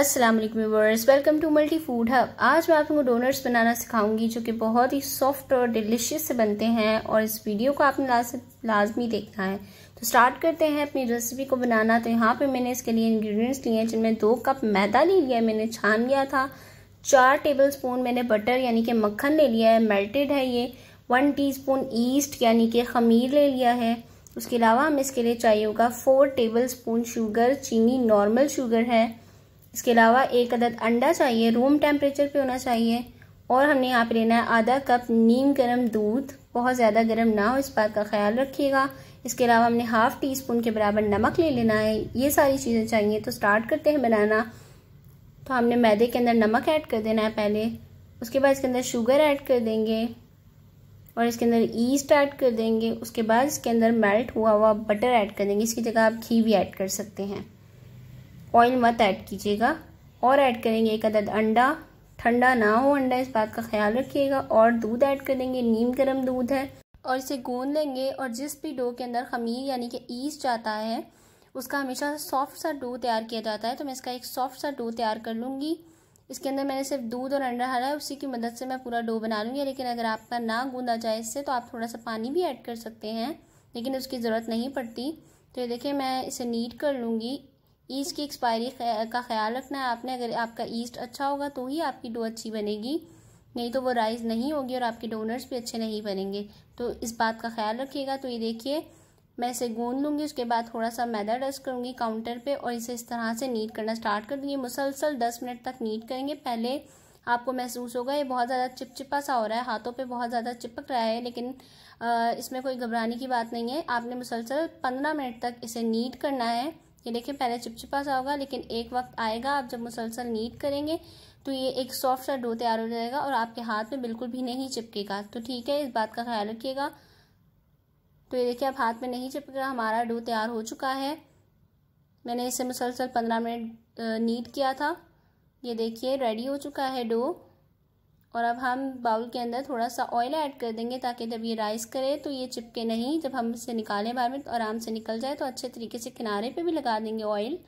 अस्सलाम वालेकुम welcome to multi food hub आज मैं आपको डोनट्स बनाना सिखाऊंगी जो कि बहुत ही सॉफ्ट और डिलिशियस से बनते हैं और इस वीडियो को आपने लाज लाजमी देखना है तो स्टार्ट करते हैं अपनी रेसिपी को बनाना तो यहाँ पे मैंने इसके लिए इंग्रेडिएंट्स लिए हैं जिनमें दो कप मैदा ले लिया है मैंने छान लिया था चार टेबल स्पून मैंने बटर यानी कि मक्खन ले लिया है मेल्टेड है ये वन टी स्पून ईस्ट यानी कि खमीर ले लिया है उसके अलावा हमें इसके लिए चाहिए होगा फोर टेबल स्पून शुगर चीनी नॉर्मल शुगर है इसके अलावा एक अदद अंडा चाहिए रूम टेम्परेचर पे होना चाहिए और हमने यहाँ पे लेना है आधा कप नीम गर्म दूध बहुत ज़्यादा गर्म ना हो इस बात का ख्याल रखिएगा इसके अलावा हमने हाफ टी स्पून के बराबर नमक ले लेना है ये सारी चीज़ें चाहिए तो स्टार्ट करते हैं बनाना तो हमने मैदे के अंदर नमक ऐड कर देना है पहले उसके बाद इसके अंदर शुगर ऐड कर देंगे और इसके अंदर ईस्ट ऐड कर देंगे उसके बाद इसके अंदर मेल्ट हुआ हुआ बटर ऐड कर देंगे इसकी जगह आप घी भी ऐड कर सकते हैं ऑयल मत ऐड कीजिएगा और ऐड करेंगे एक अदद अंडा ठंडा ना हो अंडा इस बात का ख्याल रखिएगा और दूध ऐड कर देंगे नीम गर्म दूध है और इसे गूंद लेंगे और जिस भी डो के अंदर खमीर यानी कि ईस जाता है उसका हमेशा सॉफ्ट सा डो तैयार किया जाता है तो मैं इसका एक सॉफ्ट सा डो तैयार कर लूँगी इसके अंदर मैंने सिर्फ दूध और अंडा हरा है उसी की मदद से मैं पूरा डो बना लूँगी लेकिन अगर आपका ना गूंदा जाए इससे तो आप थोड़ा सा पानी भी ऐड कर सकते हैं लेकिन उसकी ज़रूरत नहीं पड़ती तो ये देखिए मैं इसे नीट कर लूँगी ईस्ट की एक्सपायरी का ख्याल रखना है आपने अगर आपका ईस्ट अच्छा होगा तो ही आपकी डो अच्छी बनेगी नहीं तो वो राइज नहीं होगी और आपके डोनर्स भी अच्छे नहीं बनेंगे तो इस बात का ख्याल रखिएगा तो ये देखिए मैं इसे गूंद लूँगी उसके बाद थोड़ा सा मैदा डस्ट करूँगी काउंटर पे और इसे इस तरह से नीट करना स्टार्ट कर दूँगी मुसलसल दस मिनट तक नीट करेंगे पहले आपको महसूस होगा ये बहुत ज़्यादा चिपचिपा सा हो रहा है हाथों पे बहुत ज़्यादा चिपक रहा है लेकिन इसमें कोई घबराने की बात नहीं है आपने मुसलसल पंद्रह मिनट तक इसे नीट करना है ये देखिए पहले चिपचिपा सा होगा लेकिन एक वक्त आएगा आप जब मुसलसल नीट करेंगे तो ये एक सॉफ्ट सा डो तैयार हो जाएगा और आपके हाथ में बिल्कुल भी नहीं चिपकेगा तो ठीक है इस बात का ख्याल रखिएगा तो ये देखिए आप हाथ में नहीं चिपकेगा हमारा डो तैयार हो चुका है मैंने इसे मुसलसल पंद्रह मिनट नीट किया था ये देखिए रेडी हो चुका है डो और अब हम बाउल के अंदर थोड़ा सा ऑयल ऐड कर देंगे ताकि जब ये राइस करे तो ये चिपके नहीं जब हम इसे निकालें बार में तो आराम से निकल जाए तो अच्छे तरीके से किनारे पे भी लगा देंगे ऑयल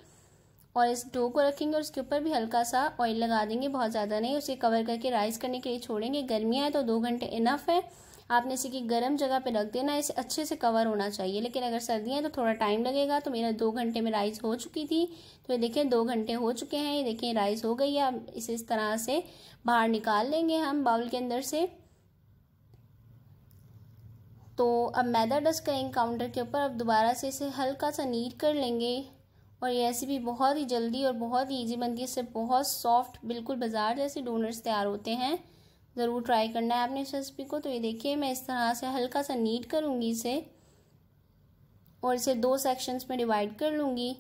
और इस डो को रखेंगे और इसके ऊपर भी हल्का सा ऑयल लगा देंगे बहुत ज़्यादा नहीं उसे कवर करके राइस करने के लिए छोड़ेंगे गर्मियाँ है तो दो घंटे इनफ है आपने इसे की गर्म जगह पे रख देना इसे अच्छे से कवर होना चाहिए लेकिन अगर सर्दियाँ है तो थोड़ा टाइम लगेगा तो मेरा दो घंटे में राइस हो चुकी थी तो ये देखें दो घंटे हो चुके हैं ये देखें राइस हो गई है अब इसे इस तरह से बाहर निकाल लेंगे हम बाउल के अंदर से तो अब मैदा डस्ट करेंगे काउंटर के ऊपर अब दोबारा से इसे हल्का सा नीट कर लेंगे और ये रेसिपी बहुत ही जल्दी और बहुत ही ईजी बनती है इससे बहुत सॉफ्ट बिल्कुल बाजार जैसे डोनर्स तैयार होते हैं ज़रूर ट्राई करना है आपने इस रेसिपी को तो ये देखिए मैं इस तरह से हल्का सा नीट करूँगी इसे और इसे दो सेक्शंस में डिवाइड कर लूँगी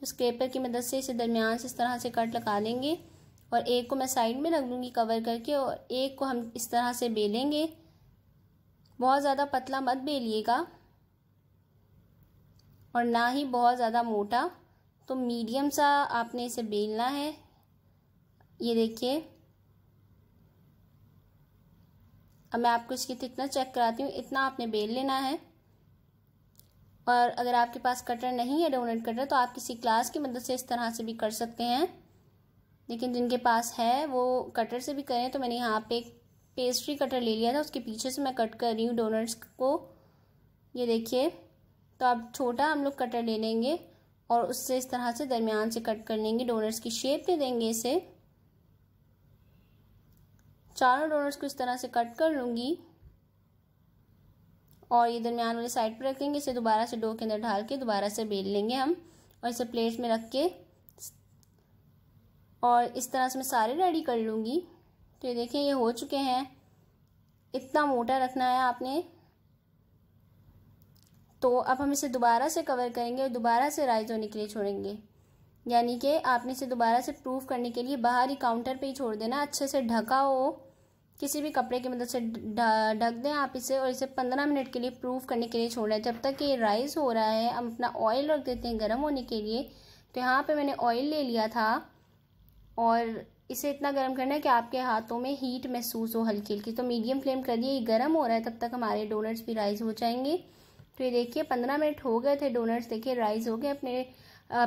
तो स्क्रेपर की मदद से इसे दरमियान से इस तरह से कट लगा लेंगे और एक को मैं साइड में रख लूँगी कवर करके और एक को हम इस तरह से बेलेंगे बहुत ज़्यादा पतला मत बेलिएगा और ना ही बहुत ज़्यादा मोटा तो मीडियम सा आपने इसे बेलना है ये देखिए अब मैं आपको इसकी थिकनेस चेक कराती हूँ इतना आपने बेल लेना है और अगर आपके पास कटर नहीं है डोनेट कटर तो आप किसी क्लास की मदद से इस तरह से भी कर सकते हैं लेकिन जिनके पास है वो कटर से भी करें तो मैंने यहाँ पे एक पेस्ट्री कटर ले लिया था उसके पीछे से मैं कट कर रही हूँ डोनट्स को ये देखिए तो आप छोटा हम लोग कटर ले लेंगे और उससे इस तरह से दरमियान से कट कर लेंगे डोनट्स की शेप दे देंगे इसे चारों डोनट्स को इस तरह से कट कर लूँगी और ये दरमियान वाली साइड पर रखेंगे इसे दोबारा से डो के अंदर ढाल के दोबारा से बेल लेंगे हम और इसे प्लेट में रख के और इस तरह से मैं सारे रेडी कर लूँगी तो ये देखिए ये हो चुके हैं इतना मोटा रखना है आपने तो अब हम इसे दोबारा से कवर करेंगे और दोबारा से राइज होने के लिए छोड़ेंगे यानी कि आपने इसे दोबारा से प्रूफ करने के लिए बाहर ही काउंटर पे ही छोड़ देना अच्छे से ढका हो किसी भी कपड़े की मदद से ढक दें आप इसे और इसे पंद्रह मिनट के लिए प्रूफ करने के लिए छोड़ रहे हैं जब तक ये राइस हो रहा है हम अपना ऑयल रख देते हैं गर्म होने के लिए तो यहाँ पे मैंने ऑयल ले लिया था और इसे इतना गर्म करना है कि आपके हाथों में हीट महसूस हो हल्की हल्की तो मीडियम फ्लेम कर दिए ये गर्म हो रहा है तब तक हमारे डोनट्स भी राइज हो जाएंगे तो ये देखिए पंद्रह मिनट हो गए थे डोनट्स देखिए राइज़ हो गए अपने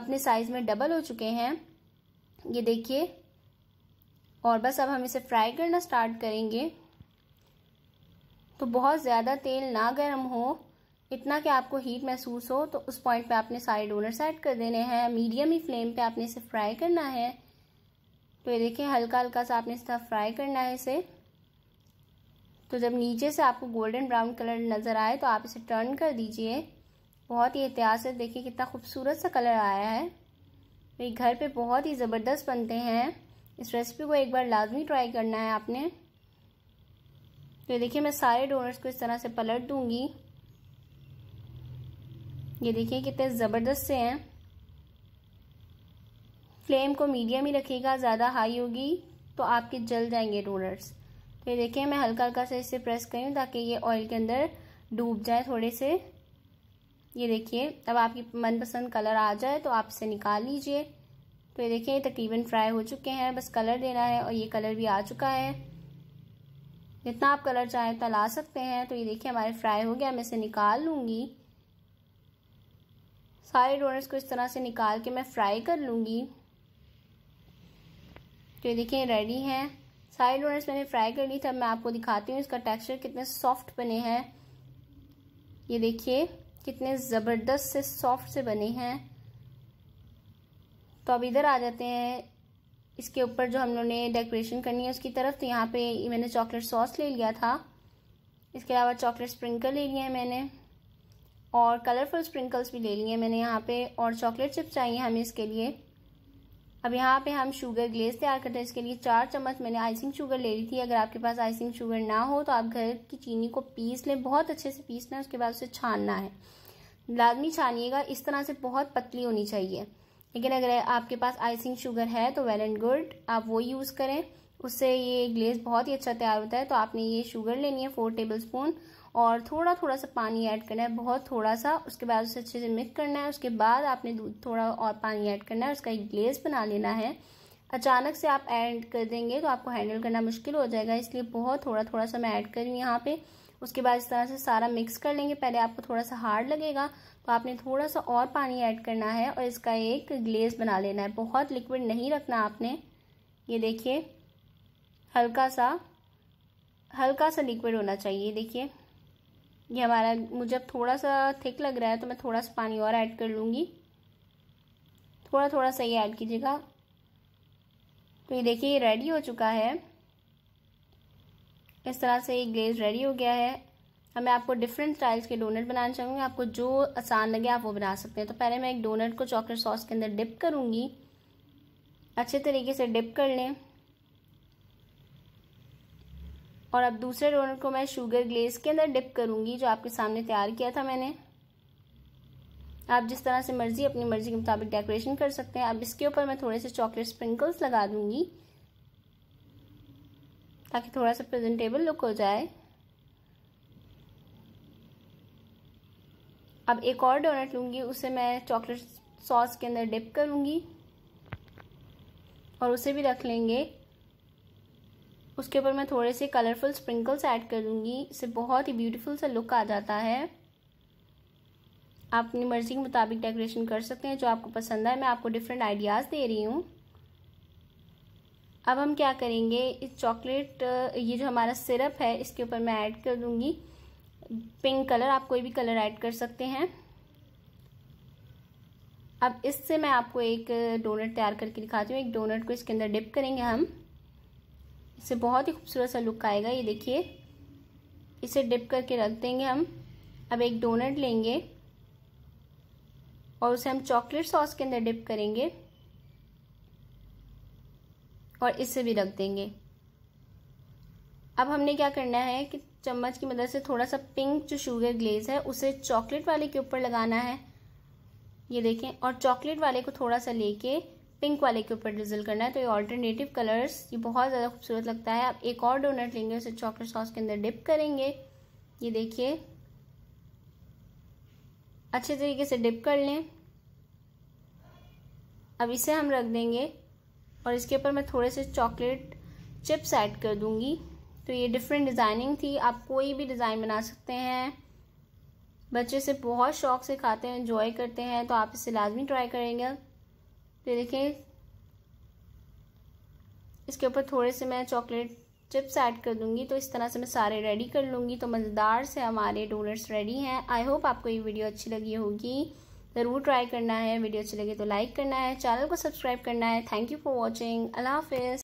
अपने साइज़ में डबल हो चुके हैं ये देखिए और बस अब हम इसे फ्राई करना स्टार्ट करेंगे तो बहुत ज़्यादा तेल ना गर्म हो इतना कि आपको हीट महसूस हो तो उस पॉइंट पे आपने सारे डोनर्स ऐड कर देने हैं मीडियम ही फ्लेम पे आपने इसे फ्राई करना है तो ये देखिए हल्का हल्का सा आपने इस तरह फ्राई करना है इसे तो जब नीचे से आपको गोल्डन ब्राउन कलर नज़र आए तो आप इसे टर्न कर दीजिए बहुत ही एहतियात से देखिए कितना खूबसूरत सा कलर आया है ये घर पे बहुत ही ज़बरदस्त बनते हैं इस रेसिपी को एक बार लाजमी ट्राई करना है आपने तो देखिए मैं सारे डोनट्स को इस तरह से पलट दूंगी ये देखिए कितने ज़बरदस्त से हैं फ्लेम को मीडियम ही रखिएगा ज़्यादा हाई होगी तो आपके जल जाएंगे डोनट्स तो ये देखिए मैं हल्का हल्का से इसे प्रेस करूँ ताकि ये ऑयल के अंदर डूब जाए थोड़े से ये देखिए अब आपकी मनपसंद कलर आ जाए तो आप इसे निकाल लीजिए तो ये देखिए तकरीबन फ्राई हो चुके हैं बस कलर देना है और ये कलर भी आ चुका है जितना आप कलर चाहें उतना ला सकते हैं तो ये देखिए हमारे फ्राई हो गया मैं इसे निकाल लूँगी सारे डोनट्स को इस तरह से निकाल के मैं फ्राई कर लूँगी तो ये देखिए रेडी हैं सारे डोनट्स मैंने फ्राई कर ली थी मैं आपको दिखाती हूँ इसका टेक्स्चर कितने सॉफ्ट बने हैं ये देखिए कितने ज़बरदस्त से सॉफ्ट से बने हैं तो अब इधर आ जाते हैं इसके ऊपर जो हम लोगों ने डेकोरेशन करनी है उसकी तरफ तो यहाँ पे मैंने चॉकलेट सॉस ले लिया था इसके अलावा चॉकलेट स्प्रिंकल ले लिए हैं मैंने और कलरफुल स्प्रिंकल्स भी ले लिए हैं मैंने यहाँ पे और चॉकलेट चिप चाहिए हमें इसके लिए अब यहाँ पे हम शुगर ग्लेस तैयार करते हैं इसके लिए चार चम्मच मैंने आइसिंग शुगर ले ली थी अगर आपके पास आइसिंग शुगर ना हो तो आप घर की चीनी को पीस लें बहुत अच्छे से पीसना है उसके बाद उसे छानना है लाजमी छानिएगा इस तरह से बहुत पतली होनी चाहिए लेकिन अगर आपके पास आइसिंग शुगर है तो वेल एंड गुड आप वो यूज़ करें उससे ये ग्लेज बहुत ही अच्छा तैयार होता है तो आपने ये शुगर लेनी है फोर टेबल स्पून और थोड़ा थोड़ा सा पानी ऐड करना है बहुत थोड़ा सा उसके बाद उसे अच्छे से मिक्स करना है उसके बाद आपने दूध थोड़ा और पानी ऐड करना है उसका एक ग्लेज बना लेना है अचानक से आप ऐड कर देंगे तो आपको हैंडल करना मुश्किल हो जाएगा इसलिए बहुत थोड़ा थोड़ा सा मैं ऐड करूँ यहाँ पर उसके बाद इस तरह से सारा मिक्स कर लेंगे पहले आपको थोड़ा सा हार्ड लगेगा तो आपने थोड़ा सा और पानी ऐड करना है और इसका एक ग्लेज बना लेना है बहुत लिक्विड नहीं रखना आपने ये देखिए हल्का सा हल्का सा लिक्विड होना चाहिए देखिए ये हमारा मुझे अब थोड़ा सा थिक लग रहा है तो मैं थोड़ा सा पानी और ऐड कर लूँगी थोड़ा थोड़ा सा ये ऐड कीजिएगा तो ये देखिए ये रेडी हो चुका है इस तरह से ये ग्लेज रेडी हो गया है अब मैं आपको डिफरेंट स्टाइल्स के डोनट बनाना चाहूँगी आपको जो आसान लगे आप वो बना सकते हैं तो पहले मैं एक डोनट को चॉकलेट सॉस के अंदर डिप करूँगी अच्छे तरीके से डिप कर लें और अब दूसरे डोनट को मैं शुगर ग्लेज के अंदर डिप करूँगी जो आपके सामने तैयार किया था मैंने आप जिस तरह से मर्ज़ी अपनी मर्ज़ी के मुताबिक डेकोरेशन कर सकते हैं अब इसके ऊपर मैं थोड़े से चॉकलेट स्प्रिंकल्स लगा दूँगी ताकि थोड़ा सा प्रेजेंटेबल लुक हो जाए अब एक और डोनट लूँगी उसे मैं चॉकलेट सॉस के अंदर डिप करूँगी और उसे भी रख लेंगे उसके ऊपर मैं थोड़े से कलरफुल स्प्रिंकल्स ऐड कर दूँगी इससे बहुत ही ब्यूटीफुल सा लुक आ जाता है आप अपनी मर्ज़ी के मुताबिक डेकोरेशन कर सकते हैं जो आपको पसंद आए मैं आपको डिफरेंट आइडियाज़ दे रही हूँ अब हम क्या करेंगे इस चॉकलेट ये जो हमारा सिरप है इसके ऊपर मैं ऐड कर दूँगी पिंक कलर आप कोई भी कलर ऐड कर सकते हैं अब इससे मैं आपको एक डोनट तैयार करके दिखाती हूँ एक डोनट को इसके अंदर डिप करेंगे हम इससे बहुत ही खूबसूरत सा लुक आएगा ये देखिए इसे डिप करके रख देंगे हम अब एक डोनट लेंगे और उसे हम चॉकलेट सॉस के अंदर डिप करेंगे और इसे भी रख देंगे अब हमने क्या करना है कि चम्मच की मदद से थोड़ा सा पिंक जो शुगर ग्लेज है उसे चॉकलेट वाले के ऊपर लगाना है ये देखें और चॉकलेट वाले को थोड़ा सा लेके पिंक वाले के ऊपर ड्रिजल करना है तो ये ऑल्टरनेटिव कलर्स ये बहुत ज़्यादा खूबसूरत लगता है आप एक और डोनट लेंगे उसे चॉकलेट सॉस के अंदर डिप करेंगे ये देखिए अच्छे तरीके से डिप कर लें अब इसे हम रख देंगे और इसके ऊपर मैं थोड़े से चॉकलेट चिप्स ऐड कर दूँगी तो ये डिफरेंट डिज़ाइनिंग थी आप कोई भी डिज़ाइन बना सकते हैं बच्चे से बहुत शौक से खाते हैं इन्जॉय करते हैं तो आप इसे लाजमी ट्राई करेंगे तो देखिए इसके ऊपर थोड़े से मैं चॉकलेट चिप्स ऐड कर दूंगी तो इस तरह से मैं सारे रेडी कर लूँगी तो मज़ेदार से हमारे डोनट्स रेडी हैं आई होप आपको ये वीडियो अच्छी लगी होगी ज़रूर ट्राई करना है वीडियो अच्छी लगे तो लाइक करना है चैनल को सब्सक्राइब करना है थैंक यू फॉर वॉचिंग अल्लाह हाफिज़